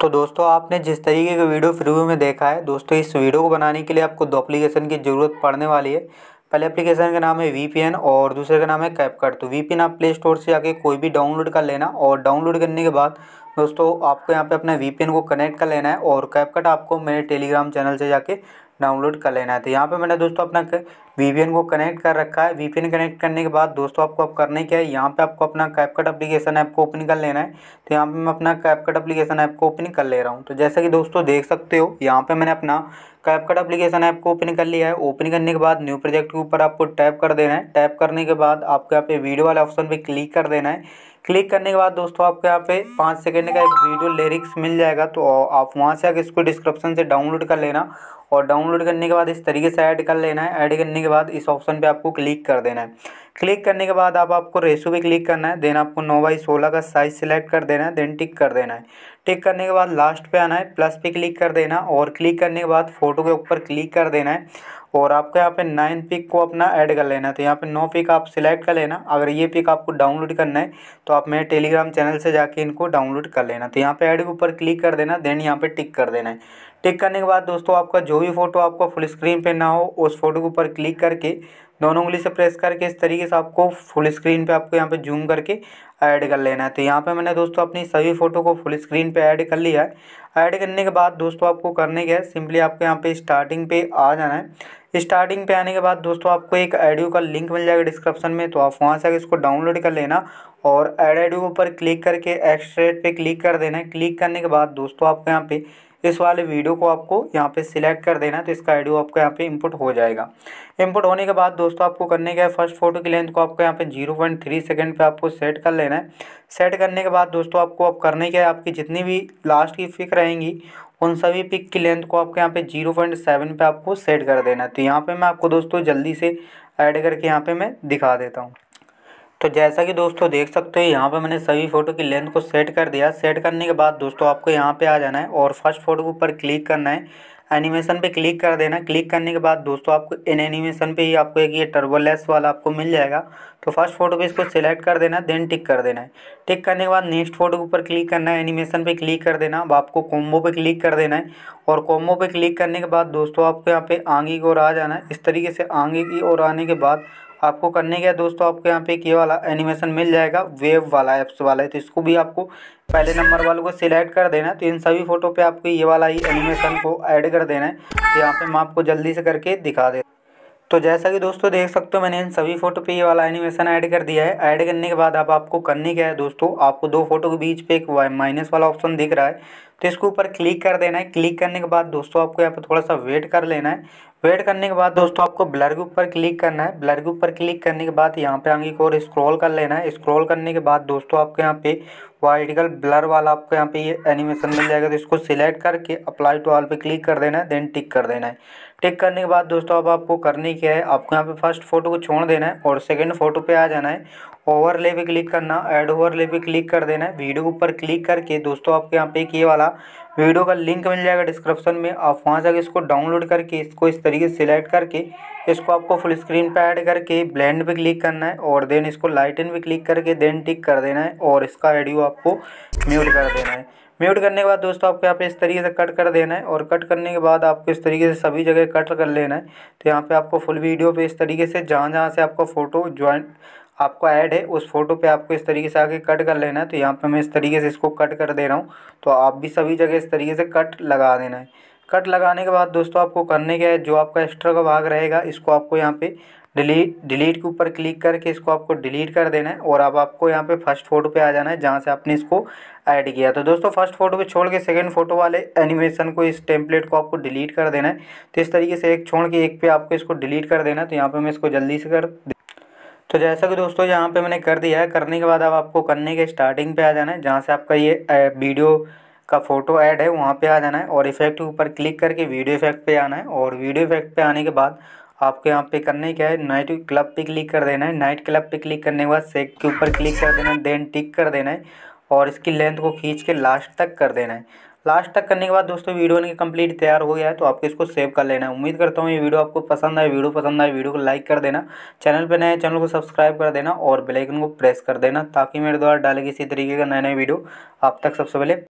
तो दोस्तों आपने जिस तरीके का वीडियो फ्रीव्यू में देखा है दोस्तों इस वीडियो को बनाने के लिए आपको दो एप्लीकेशन की ज़रूरत पड़ने वाली है पहले एप्लीकेशन का नाम है वी और दूसरे का नाम है कैपकट तो वी आप प्ले स्टोर से आके कोई भी डाउनलोड कर लेना और डाउनलोड करने के बाद दोस्तों आपको यहाँ पे अपने वी को कनेक्ट कर लेना है और कैपकट आपको मेरे टेलीग्राम चैनल से जाके डाउनलोड कर लेना है तो यहाँ पे मैंने दोस्तों अपना वी को कनेक्ट कर रखा है वी कनेक्ट करने के बाद दोस्तों आपको अब करने क्या है यहाँ पे आपको अपना कैपकट एप्लीकेशन ऐप को ओपन कर लेना है तो यहाँ पे मैं अपना कैपकट एप्लीकेशन ऐप को ओपन कर ले रहा हूँ तो जैसा कि दोस्तों देख सकते हो यहाँ पे मैंने अपना कैपकट एप्लीकेशन ऐप को ओपन कर लिया है ओपन करने के बाद न्यू प्रोजेक्ट के ऊपर आपको टैप कर देना है टैप करने के बाद आपको यहाँ पे वीडियो वाले ऑप्शन पर क्लिक कर देना है क्लिक करने के बाद दोस्तों आपको यहाँ पे पाँच सेकेंड का एक वीडियो लिरिक्स मिल जाएगा तो आप वहाँ से आगे इसको डिस्क्रिप्शन से डाउनलोड कर लेना और डाउन डाउनलोड करने के बाद इस तरीके से ऐड कर लेना है ऐड करने के बाद इस ऑप्शन पे आपको क्लिक कर देना है क्लिक करने के बाद आप आपको रेशो भी क्लिक करना है देन आपको नौ बाई सोलह का साइज सिलेक्ट कर देना है देन टिक कर देना है टिक करने के बाद लास्ट पे आना है प्लस पे क्लिक कर देना और क्लिक करने के बाद फ़ोटो के ऊपर क्लिक कर देना है और आपको यहाँ पे नाइन पिक को अपना ऐड तो तो कर लेना तो यहाँ पे नौ पिक आप सिलेक्ट कर लेना अगर ये पिक आपको डाउनलोड करना है तो आप मेरे टेलीग्राम चैनल से जाके इनको डाउनलोड कर लेना तो यहाँ पे ऐड के ऊपर क्लिक कर देना देन यहाँ पे टिक कर देना है टिक करने के बाद दोस्तों आपका जो भी फ़ोटो आपका फुल स्क्रीन पर ना हो उस फोटो के ऊपर क्लिक करके दोनों उंगली से प्रेस करके इस तरीके से आपको फुल स्क्रीन पे आपको यहाँ पे जूम करके ऐड कर लेना है तो यहाँ पे मैंने दोस्तों अपनी सभी फ़ोटो को फुल स्क्रीन पे ऐड कर लिया है ऐड करने के बाद दोस्तों आपको करने के सिंपली आपको यहाँ पे स्टार्टिंग पे आ जाना है स्टार्टिंग पे आने के बाद दोस्तों आपको एक एडियो का लिंक मिल जाएगा डिस्क्रिप्शन में तो आप वहाँ से इसको डाउनलोड कर लेना और एड ऑडियो ऊपर क्लिक करके एक्सट्रेट पे क्लिक कर देना है क्लिक करने के बाद दोस्तों आपको यहाँ पे इस वाले वीडियो को आपको यहाँ पे सिलेक्ट कर देना है तो इसका आईडियो आपको यहाँ पे इनपुट हो जाएगा इनपुट होने के बाद दोस्तों आपको करने का है फर्स्ट फोटो की लेंथ को आपको यहाँ पे जीरो पॉइंट थ्री सेकेंड पर आपको सेट कर लेना है सेट करने के बाद दोस्तों आपको अब करने के आपकी जितनी भी लास्ट की फिक रहेंगी उन सभी पिक की लेंथ को आपको यहाँ पे जीरो पॉइंट सेवन पर आपको सेट कर देना है तो यहाँ पे मैं आपको दोस्तों जल्दी से ऐड करके यहाँ पे मैं दिखा देता हूँ तो जैसा कि दोस्तों देख सकते हो यहाँ पे मैंने सभी फ़ोटो की लेंथ को सेट कर दिया सेट करने के बाद दोस्तों आपको यहाँ पे आ जाना है और फर्स्ट फ़ोटो के ऊपर क्लिक करना है एनिमेशन पे क्लिक कर देना क्लिक करने के बाद दोस्तों आपको इन एनिमेशन पे ही आपको एक ये टर्बोलेस वाला आपको मिल जाएगा तो फर्स्ट फोटो पे इसको सिलेक्ट कर देना देन टिक कर देना है टिक करने के बाद नेक्स्ट फोटो के ऊपर क्लिक करना है एनिमेशन पे क्लिक कर देना अब आपको कॉम्बो पे क्लिक कर देना है और कॉम्बो पे क्लिक करने के बाद दोस्तों आपको यहाँ पे आगे की ओर आ जाना है इस तरीके से आगे की ओर आने के बाद आपको करने क्या दोस्तों आपको यहाँ पे एक ये वाला एनिमेशन मिल जाएगा वेव वाला एप्स वाला है तो इसको भी आपको पहले नंबर वालों को सिलेक्ट कर देना है तो इन सभी फ़ोटो पे आपको ये वाला ही एनिमेशन को ऐड कर देना है तो यहाँ पे मैं आपको जल्दी से करके दिखा दे तो जैसा कि दोस्तों देख सकते हो मैंने इन सभी फ़ोटो पे ये वाला एनिमेशन ऐड कर दिया है ऐड करने के बाद अब आप आपको करने क्या है दोस्तों आपको दो फोटो के बीच पे एक माइनस वाला ऑप्शन दिख रहा है तो इसके ऊपर क्लिक कर देना है क्लिक करने के बाद दोस्तों आपको यहाँ पर थोड़ा सा वेट कर लेना है वेट करने के बाद दोस्तों आपको ब्लर के ऊपर क्लिक करना है ब्लर के ऊपर क्लिक करने के बाद यहाँ पे आगे को और स्क्रॉल कर लेना है स्क्रॉल करने के बाद दोस्तों आपको यहाँ पे वाइटिकल ब्लर वाला आपको यहाँ पे ये एनिमेशन मिल जाएगा तो इसको सिलेक्ट करके अप्लाई टू ऑल पे क्लिक कर देना है देन टिक कर देना है टिक करने के बाद दोस्तों अब आपको करने क्या है आपको यहाँ पे फर्स्ट फोटो को छोड़ देना है और सेकेंड फोटो पर आ जाना है ओवरले पे क्लिक करना ऐड ओवरले पे क्लिक कर देना है वीडियो के ऊपर क्लिक करके दोस्तों आपके यहाँ पे एक ये वाला वीडियो का लिंक मिल जाएगा डिस्क्रिप्शन में आप वहाँ जाकर इसको डाउनलोड करके इसको इस तरीके से सिलेक्ट करके इसको आपको फुल स्क्रीन पे ऐड करके ब्लेंड पे क्लिक करना है और देन इसको लाइटन पे क्लिक करके देन टिक कर देना है और इसका ऑडियो आपको म्यूट कर देना है म्यूट करने के बाद दोस्तों आपको यहाँ पे इस तरीके से कट कर देना है और कट करने के बाद आपको इस तरीके से सभी जगह कट कर लेना है तो यहाँ पे आपको फुल वीडियो पे इस तरीके से जहाँ जहाँ से आपका फ़ोटो ज्वाइन आपको ऐड है उस फ़ोटो पे आपको इस तरीके से आके कट कर लेना है तो यहाँ पे मैं इस तरीके से इसको कट कर दे रहा हूँ तो आप भी सभी जगह इस तरीके से कट लगा देना है कट लगाने के बाद दोस्तों आपको करने क्या है जो आपका एक्स्ट्रा का भाग रहेगा इसको आपको यहाँ पे डिलीट डिलीट के ऊपर क्लिक करके इसको आपको डिलीट कर देना है और अब आपको यहाँ पे फर्स्ट फोटो पे आ जाना है जहाँ से आपने इसको ऐड किया तो दोस्तों फर्स्ट फोटो पे छोड़ के सेकंड फोटो वाले एनिमेशन को इस टेम्पलेट को आपको डिलीट कर देना है तो इस तरीके से एक छोड़ के एक पे आपको इसको डिलीट कर देना है तो यहाँ पर मैं इसको जल्दी से कर तो जैसा कि दोस्तों यहाँ पे मैंने कर दिया है करने के बाद अब आपको करने के स्टार्टिंग पे आ जाना है जहाँ से आपका ये वीडियो का फ़ोटो ऐड है वहाँ पे आ जाना है और इफेक्ट के ऊपर क्लिक करके वीडियो इफेक्ट पे आना है और वीडियो इफेक्ट पे आने के बाद आपको यहाँ पे करने क्या है नाइट क्लब पे क्लिक कर देना है नाइट क्लब पे क्लिक करने के बाद सेक के ऊपर क्लिक कर देना है देन टिक कर देना है और इसकी लेंथ को खींच के लास्ट तक कर देना है लास्ट तक करने के बाद दोस्तों वीडियो बनकर कंप्लीट तैयार हो गया है तो आपको इसको सेव कर लेना है उम्मीद करता हूँ ये वीडियो आपको पसंद आए वीडियो पसंद आए वीडियो को लाइक कर देना चैनल पर नए चैनल को सब्सक्राइब कर देना और बेलाइकन को प्रेस कर देना ताकि मेरे द्वारा डाले किसी तरीके का नए नए वीडियो आप तक सबसे पहले